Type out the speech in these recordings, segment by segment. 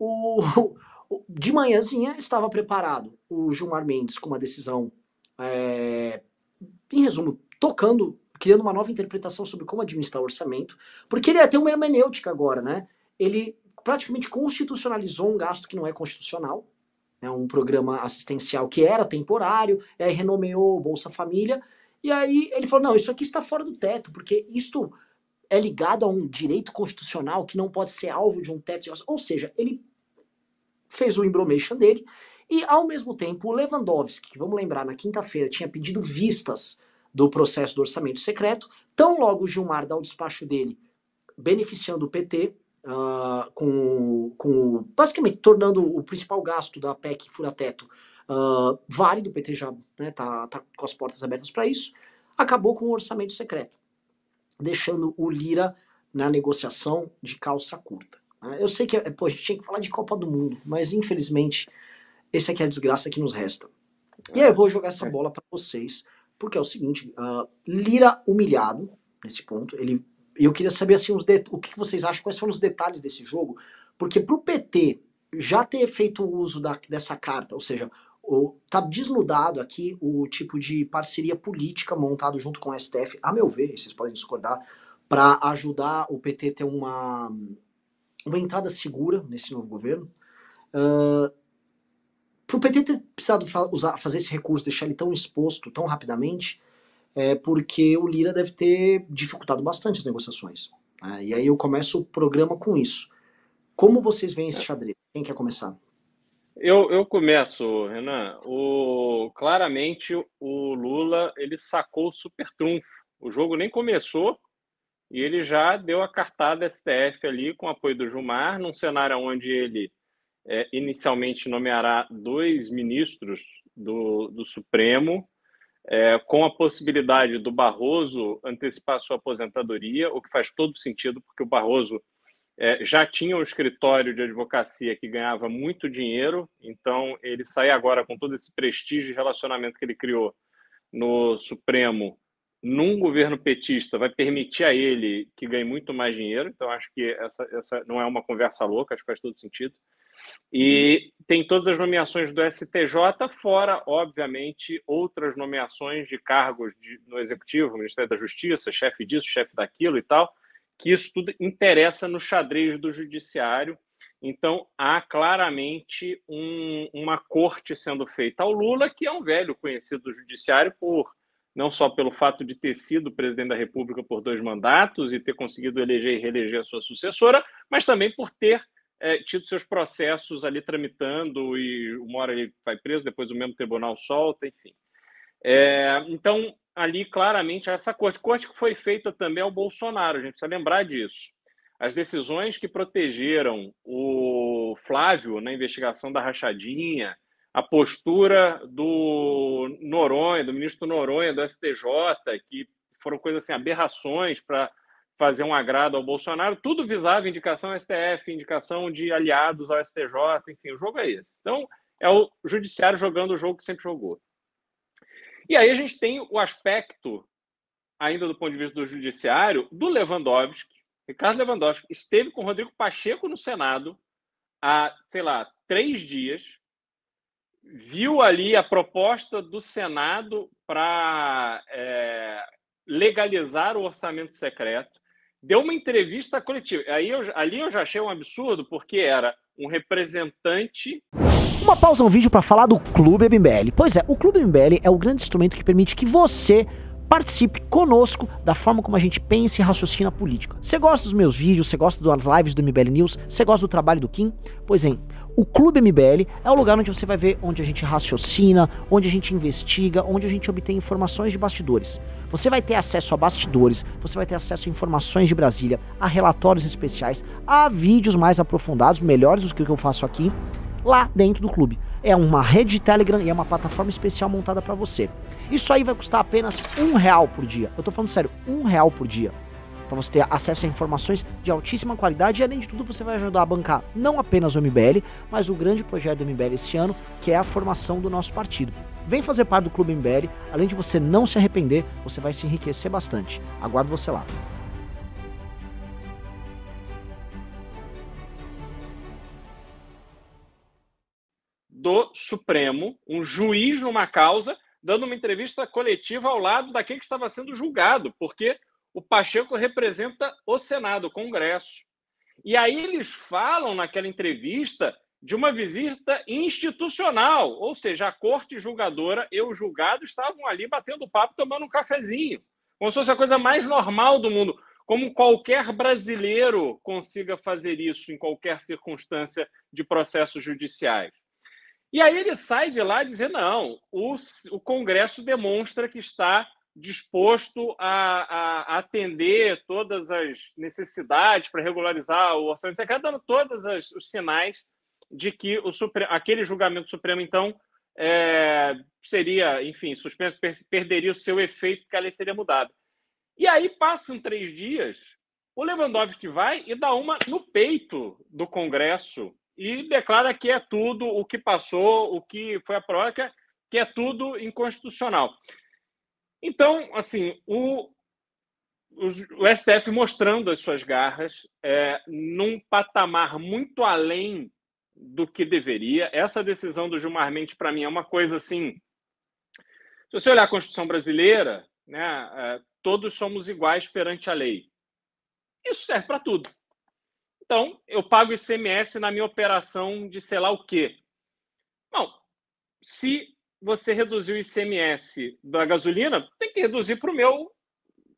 O, o, de manhãzinha estava preparado o Gilmar Mendes com uma decisão, é, em resumo, tocando, criando uma nova interpretação sobre como administrar o orçamento, porque ele ia é ter uma hermenêutica agora, né? Ele praticamente constitucionalizou um gasto que não é constitucional, é um programa assistencial que era temporário, renomeou Bolsa Família, e aí ele falou, não, isso aqui está fora do teto, porque isto é ligado a um direito constitucional que não pode ser alvo de um teto. Ou seja, ele fez o embromation dele, e ao mesmo tempo o Lewandowski, que vamos lembrar, na quinta-feira tinha pedido vistas do processo do orçamento secreto, tão logo o Gilmar dá o despacho dele, beneficiando o PT, uh, ah, com, com basicamente tornando o principal gasto da PEC fura-teto uh, válido, o PT já está né, tá, tá com as portas abertas para isso, acabou com o orçamento secreto, deixando o Lira na negociação de calça curta. Ah, eu sei que, é, pô, a gente tinha que falar de Copa do Mundo, mas infelizmente esse aqui é a desgraça que nos resta. E aí eu vou jogar essa é. bola para vocês, porque é o seguinte, uh, Lira humilhado nesse ponto, ele eu queria saber assim os o que vocês acham, quais foram os detalhes desse jogo, porque pro PT já ter feito o uso da, dessa carta, ou seja, o, tá desnudado aqui o tipo de parceria política montado junto com o STF, a meu ver, vocês podem discordar, para ajudar o PT ter uma uma entrada segura nesse novo governo. Uh, ah, para o PT ter precisado fa usar, fazer esse recurso, deixar ele tão exposto tão rapidamente, é porque o Lira deve ter dificultado bastante as negociações. Né? E aí eu começo o programa com isso. Como vocês veem esse é. xadrez? Quem quer começar? Eu, eu começo, Renan. O, claramente o Lula ele sacou o super trunfo. O jogo nem começou e ele já deu a cartada STF ali com apoio do Gilmar, num cenário onde ele é, inicialmente nomeará dois ministros do, do Supremo, é, com a possibilidade do Barroso antecipar sua aposentadoria, o que faz todo sentido, porque o Barroso é, já tinha um escritório de advocacia que ganhava muito dinheiro, então ele sair agora com todo esse prestígio e relacionamento que ele criou no Supremo num governo petista vai permitir a ele que ganhe muito mais dinheiro. Então, acho que essa, essa não é uma conversa louca, acho que faz todo sentido. E uhum. tem todas as nomeações do STJ, fora, obviamente, outras nomeações de cargos de, no Executivo, Ministério da Justiça, chefe disso, chefe daquilo e tal, que isso tudo interessa no xadrez do Judiciário. Então, há claramente um, uma corte sendo feita ao Lula, que é um velho conhecido do Judiciário por não só pelo fato de ter sido presidente da República por dois mandatos e ter conseguido eleger e reeleger a sua sucessora, mas também por ter é, tido seus processos ali tramitando e uma hora ele vai preso, depois o mesmo tribunal solta, enfim. É, então, ali claramente essa corte, corte que foi feita também ao Bolsonaro, a gente precisa lembrar disso. As decisões que protegeram o Flávio na investigação da rachadinha, a postura do Noronha, do ministro Noronha, do STJ, que foram coisas assim, aberrações para fazer um agrado ao Bolsonaro, tudo visava indicação STF, indicação de aliados ao STJ, enfim, o jogo é esse. Então, é o judiciário jogando o jogo que sempre jogou. E aí a gente tem o aspecto, ainda do ponto de vista do judiciário, do Lewandowski. Ricardo Lewandowski esteve com o Rodrigo Pacheco no Senado há, sei lá, três dias, viu ali a proposta do Senado para é, legalizar o orçamento secreto, deu uma entrevista coletiva. Aí eu, ali eu já achei um absurdo, porque era um representante. Uma pausa no vídeo para falar do Clube MBL. Pois é, o Clube MBL é o grande instrumento que permite que você participe conosco da forma como a gente pensa e raciocina política. Você gosta dos meus vídeos, você gosta das lives do MBL News, você gosta do trabalho do Kim? Pois é, o Clube MBL é o lugar onde você vai ver onde a gente raciocina, onde a gente investiga, onde a gente obtém informações de bastidores. Você vai ter acesso a bastidores, você vai ter acesso a informações de Brasília, a relatórios especiais, a vídeos mais aprofundados, melhores do que o que eu faço aqui, lá dentro do clube. É uma rede de Telegram e é uma plataforma especial montada para você. Isso aí vai custar apenas um real por dia. Eu tô falando sério, um real por dia para você ter acesso a informações de altíssima qualidade e além de tudo você vai ajudar a bancar não apenas o MBL, mas o grande projeto do MBL esse ano, que é a formação do nosso partido. Vem fazer parte do Clube MBL, além de você não se arrepender, você vai se enriquecer bastante. Aguardo você lá. Do Supremo, um juiz numa causa, dando uma entrevista coletiva ao lado daquele que estava sendo julgado, porque o Pacheco representa o Senado, o Congresso. E aí eles falam naquela entrevista de uma visita institucional, ou seja, a corte julgadora e o julgado estavam ali batendo papo, tomando um cafezinho, como se fosse a coisa mais normal do mundo, como qualquer brasileiro consiga fazer isso em qualquer circunstância de processos judiciais. E aí ele sai de lá dizendo: não, o, o Congresso demonstra que está disposto a, a, atender todas as necessidades para regularizar o orçamento secreto, dando todos os sinais de que o Supremo, aquele julgamento Supremo, então, é, seria, enfim, suspenso, perderia o seu efeito, porque a lei seria mudada. E aí passam três dias, o Lewandowski vai e dá uma no peito do Congresso e declara que é tudo o que passou, o que foi a prova, que é, é tudo inconstitucional. Então, assim, o, o STF mostrando as suas garras é, num patamar muito além do que deveria. Essa decisão do Gilmar Mendes, para mim, é uma coisa assim. Se você olhar a Constituição brasileira, né, é, todos somos iguais perante a lei. Isso serve para tudo. Então, eu pago ICMS na minha operação de sei lá o quê. bom se você reduziu o ICMS da gasolina, tem que reduzir para o meu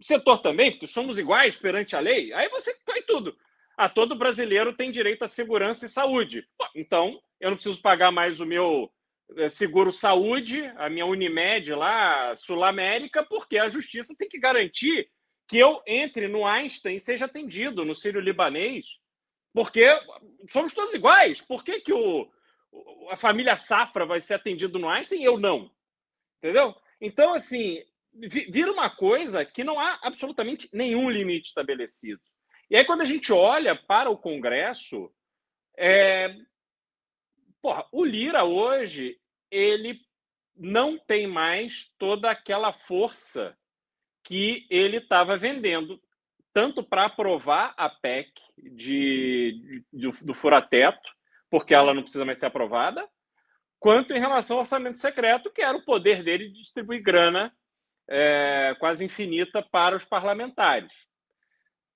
setor também, porque somos iguais perante a lei. Aí você cai tudo. A ah, todo brasileiro tem direito à segurança e saúde. Então, eu não preciso pagar mais o meu eh, seguro saúde, a minha Unimed lá, Sul América, porque a justiça tem que garantir que eu entre no Einstein e seja atendido no Sírio Libanês, porque somos todos iguais. Por que, que o, a família Safra vai ser atendido no Einstein e eu não. Entendeu? Então, assim, vira uma coisa que não há absolutamente nenhum limite estabelecido. E aí, quando a gente olha para o Congresso, é... Porra, o Lira hoje, ele não tem mais toda aquela força que ele estava vendendo, tanto para aprovar a PEC de, de, do furateto, porque ela é. não precisa mais ser aprovada, quanto em relação ao orçamento secreto, que era o poder dele de distribuir grana é, quase infinita para os parlamentares.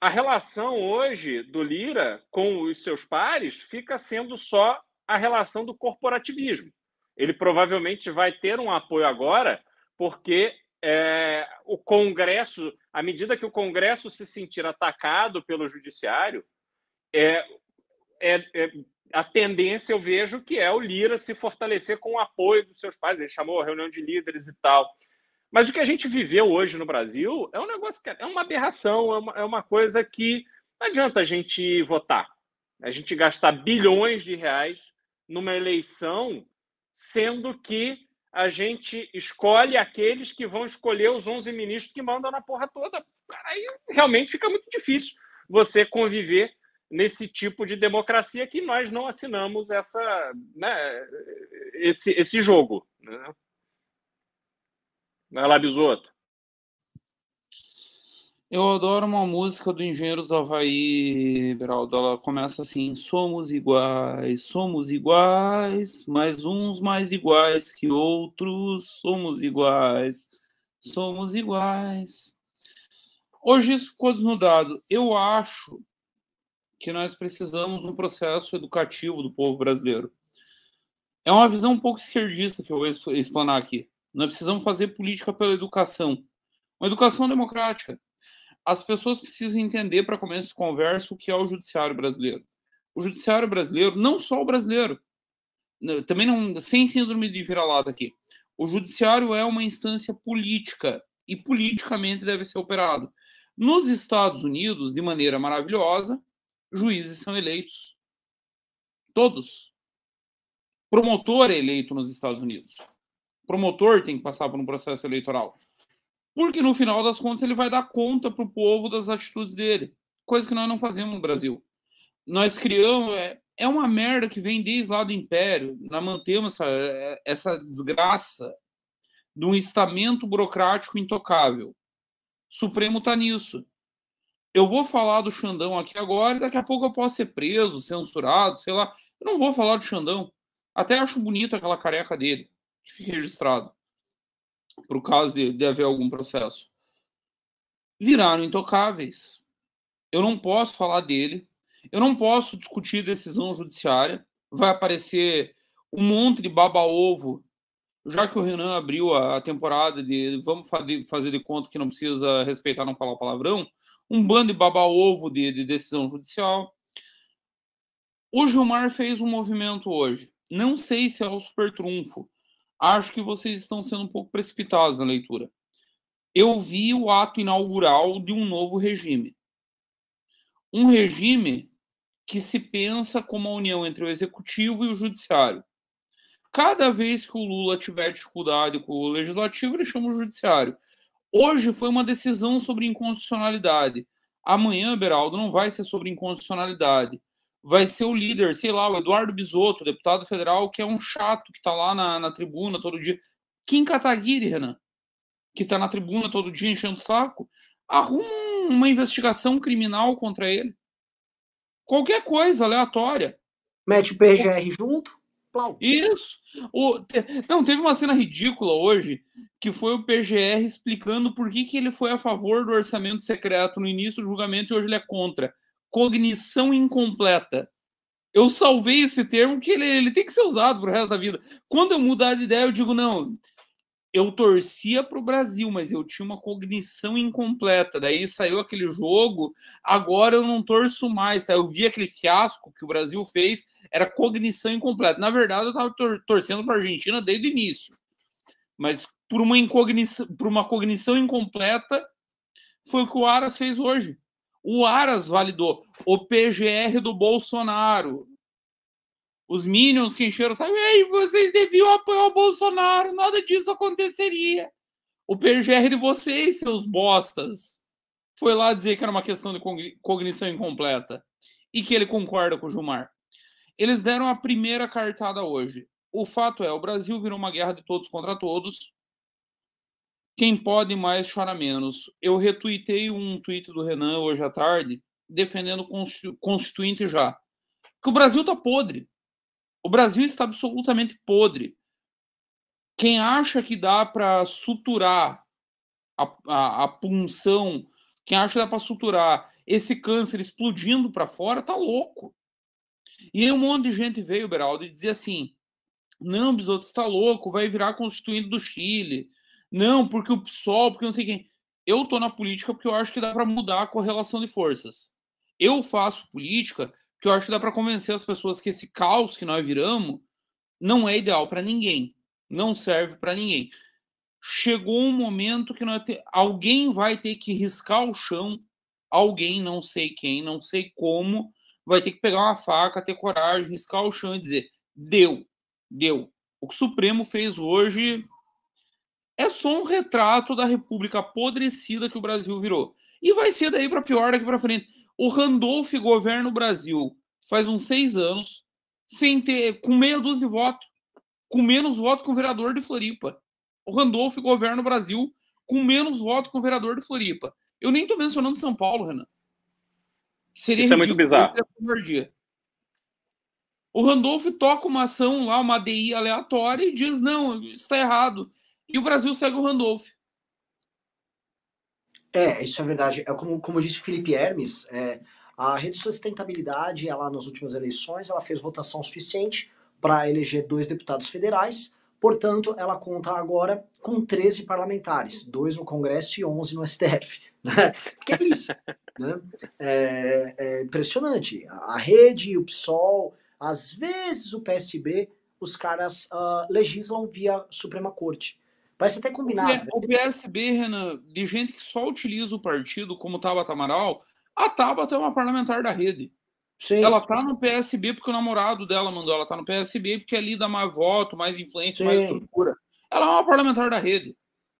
A relação hoje do Lira com os seus pares fica sendo só a relação do corporativismo. Ele provavelmente vai ter um apoio agora, porque é, o Congresso, à medida que o Congresso se sentir atacado pelo Judiciário, é, é, é a tendência eu vejo que é o Lira se fortalecer com o apoio dos seus pais. Ele chamou a reunião de líderes e tal. Mas o que a gente viveu hoje no Brasil é um negócio que é, é uma aberração, é uma, é uma coisa que não adianta a gente votar. A gente gastar bilhões de reais numa eleição, sendo que a gente escolhe aqueles que vão escolher os 11 ministros que mandam na porra toda. Aí realmente fica muito difícil você conviver nesse tipo de democracia que nós não assinamos essa, né, esse, esse jogo. Né? Vai lá, Bisoto. Eu adoro uma música do Engenheiros do Havaí, Beraldo. Ela começa assim: somos iguais, somos iguais, mas uns mais iguais que outros, somos iguais, somos iguais. Hoje isso ficou desnudado. Eu acho que nós precisamos no processo educativo do povo brasileiro. É uma visão um pouco esquerdista que eu vou explanar aqui. Nós precisamos fazer política pela educação. Uma educação democrática. As pessoas precisam entender, para começo de conversa, o que é o judiciário brasileiro. O judiciário brasileiro, não só o brasileiro, né, também não, sem síndrome de vira-lata aqui. O judiciário é uma instância política e politicamente deve ser operado. Nos Estados Unidos, de maneira maravilhosa, juízes são eleitos. Todos. Promotor é eleito nos Estados Unidos. Promotor tem que passar por um processo eleitoral. Porque no final das contas ele vai dar conta para o povo das atitudes dele. Coisa que nós não fazemos no Brasil. Nós criamos. É, é uma merda que vem desde lá do Império. Nós mantemos essa, essa desgraça de um estamento burocrático intocável. O Supremo está nisso eu vou falar do Xandão aqui agora e daqui a pouco eu posso ser preso, censurado, sei lá. Eu não vou falar do Xandão. Até acho bonito aquela careca dele, que fica registrado, por caso de, de haver algum processo. Viraram intocáveis. Eu não posso falar dele, eu não posso discutir decisão judiciária. Vai aparecer um monte de baba-ovo, já que o Renan abriu a temporada de vamos fazer de conta que não precisa respeitar não falar palavrão um bando de baba-ovo de, de decisão judicial. O Gilmar fez um movimento hoje. Não sei se é o super trunfo. Acho que vocês estão sendo um pouco precipitados na leitura. Eu vi o ato inaugural de um novo regime. Um regime que se pensa como a união entre o executivo e o judiciário. Cada vez que o Lula tiver dificuldade com o legislativo, ele chama o judiciário. Hoje foi uma decisão sobre inconstitucionalidade. Amanhã, Beraldo, não vai ser sobre inconstitucionalidade. Vai ser o líder, sei lá, o Eduardo Bisotto, deputado federal, que é um chato que está lá na, na, tribuna todo dia. Kim Kataguiri, Renan, que está na tribuna todo dia enchendo o saco, arruma uma investigação criminal contra ele. Qualquer coisa aleatória. Mete o PGR junto? Plau. Isso. O, te, não, teve uma cena ridícula hoje que foi o PGR explicando por que, que ele foi a favor do orçamento secreto no início do julgamento e hoje ele é contra. Cognição incompleta. Eu salvei esse termo que ele, ele tem que ser usado pro resto da vida. Quando eu mudar de ideia, eu digo, não, eu torcia para o Brasil, mas eu tinha uma cognição incompleta. Daí saiu aquele jogo, agora eu não torço mais. Tá? Eu vi aquele fiasco que o Brasil fez, era cognição incompleta. Na verdade, eu estava tor torcendo para a Argentina desde o início, mas por uma, por uma cognição incompleta, foi o que o Aras fez hoje. O Aras validou o PGR do Bolsonaro. Os Minions que encheram, sabe? Ei, vocês deviam apoiar o Bolsonaro, nada disso aconteceria. O PGR de vocês, seus bostas, foi lá dizer que era uma questão de cognição incompleta e que ele concorda com o Gilmar. Eles deram a primeira cartada hoje. O fato é, o Brasil virou uma guerra de todos contra todos. Quem pode mais chora menos. Eu retuitei um tweet do Renan hoje à tarde, defendendo o Constituinte já. Que o Brasil tá podre. O Brasil está absolutamente podre. Quem acha que dá para suturar a, a, a, punção, quem acha que dá para suturar esse câncer explodindo para fora, tá louco. E aí um monte de gente veio, Beraldo, e dizia assim: não, Bisoto, está louco, vai virar constituinte do Chile. Não, porque o PSOL, porque não sei quem. Eu estou na política porque eu acho que dá para mudar a correlação de forças. Eu faço política que eu acho que dá para convencer as pessoas que esse caos que nós viramos não é ideal para ninguém, não serve para ninguém. Chegou um momento que nós te... alguém vai ter que riscar o chão, alguém, não sei quem, não sei como, vai ter que pegar uma faca, ter coragem, riscar o chão e dizer: deu, deu. O que o Supremo fez hoje é só um retrato da república apodrecida que o Brasil virou. E vai ser daí para pior daqui para frente. O Randolph governa o Brasil faz uns seis anos, sem ter, com meia dúzia de votos, com menos voto que o vereador de Floripa. O Randolph governa o Brasil com menos voto que o vereador de Floripa. Eu nem estou mencionando São Paulo, Renan. Seria Isso é muito bizarro. O Randolph toca uma ação lá, uma DI aleatória, e diz: não, está errado. E o Brasil segue o Randolph. É, isso é verdade. É como, como disse o Felipe Hermes, é, a rede de sustentabilidade, ela nas últimas eleições, ela fez votação suficiente para eleger dois deputados federais, portanto, ela conta agora com 13 parlamentares, dois no Congresso e 11 no STF. Né? Que é isso? né? é, é impressionante. A, rede, o PSOL, às vezes o PSB, os caras uh, legislam via Suprema Corte. Parece até combinado. Né? O, PSB, Renan, de gente que só utiliza o partido como Tabata Amaral, a Tabata é uma parlamentar da rede. Sim. Ela tá no PSB porque o namorado dela mandou ela tá no PSB porque ali é dá mais voto, mais influência, Sim. mais estrutura. Ela é uma parlamentar da rede.